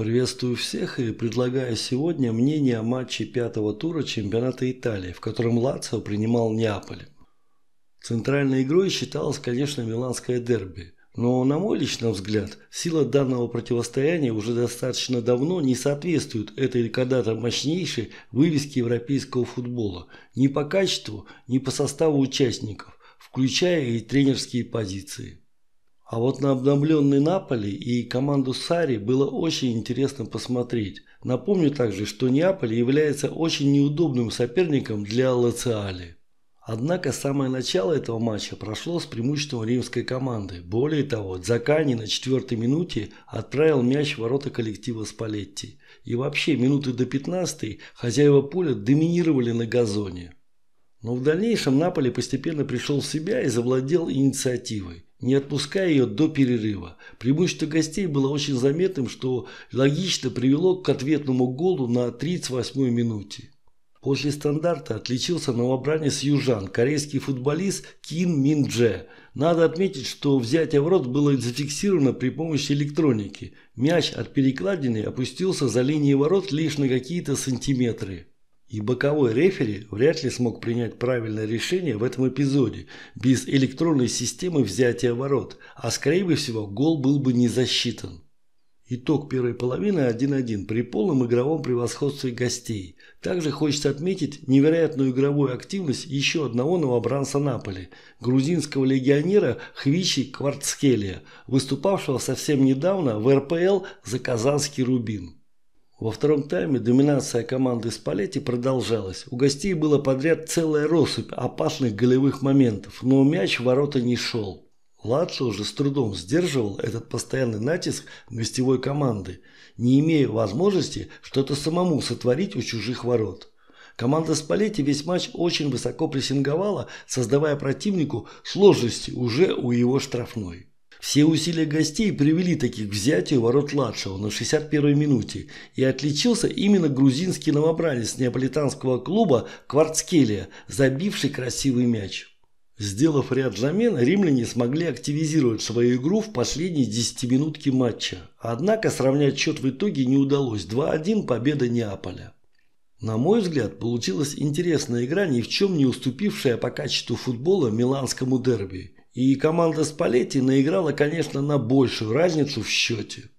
Приветствую всех и предлагаю сегодня мнение о матче пятого тура чемпионата Италии, в котором Лацио принимал Неаполь. Центральной игрой считалось, конечно, миланское дерби. Но, на мой личный взгляд, сила данного противостояния уже достаточно давно не соответствует этой когда-то мощнейшей вывеске европейского футбола ни по качеству, ни по составу участников, включая и тренерские позиции. А вот на обновленный Наполи и команду Сари было очень интересно посмотреть. Напомню также, что Неаполь является очень неудобным соперником для Лациали. Однако самое начало этого матча прошло с преимуществом римской команды. Более того, Дзакани на четвертой минуте отправил мяч в ворота коллектива Спалетти. И вообще минуты до 15 хозяева поля доминировали на газоне. Но в дальнейшем Наполи постепенно пришел в себя и завладел инициативой не отпуская ее до перерыва. Преимущество гостей было очень заметным, что логично привело к ответному голу на 38-й минуте. После стандарта отличился новобранец Южан, корейский футболист Кин Мин Дже. Надо отметить, что взятие в рот было зафиксировано при помощи электроники. Мяч от перекладины опустился за линией ворот лишь на какие-то сантиметры. И боковой рефери вряд ли смог принять правильное решение в этом эпизоде без электронной системы взятия ворот, а скорее всего гол был бы не засчитан. Итог первой половины 1-1 при полном игровом превосходстве гостей. Также хочется отметить невероятную игровую активность еще одного новобранца Наполи, грузинского легионера Хвичи Кварцхелия, выступавшего совсем недавно в РПЛ за казанский Рубин. Во втором тайме доминация команды Спалетти продолжалась. У гостей было подряд целая россыпь опасных голевых моментов, но мяч в ворота не шел. Ладжо уже с трудом сдерживал этот постоянный натиск гостевой команды, не имея возможности что-то самому сотворить у чужих ворот. Команда Спалетти весь матч очень высоко прессинговала, создавая противнику сложности уже у его штрафной. Все усилия гостей привели таких к взятию ворот Ладшева на 61-й минуте, и отличился именно грузинский новобранец неаполитанского клуба Кварцкелия, забивший красивый мяч. Сделав ряд замен, римляне смогли активизировать свою игру в последние 10 минутки матча. Однако сравнять счет в итоге не удалось. 2-1 победа Неаполя. На мой взгляд, получилась интересная игра, ни в чем не уступившая по качеству футбола миланскому дерби. И команда Спалетти наиграла, конечно, на большую разницу в счете.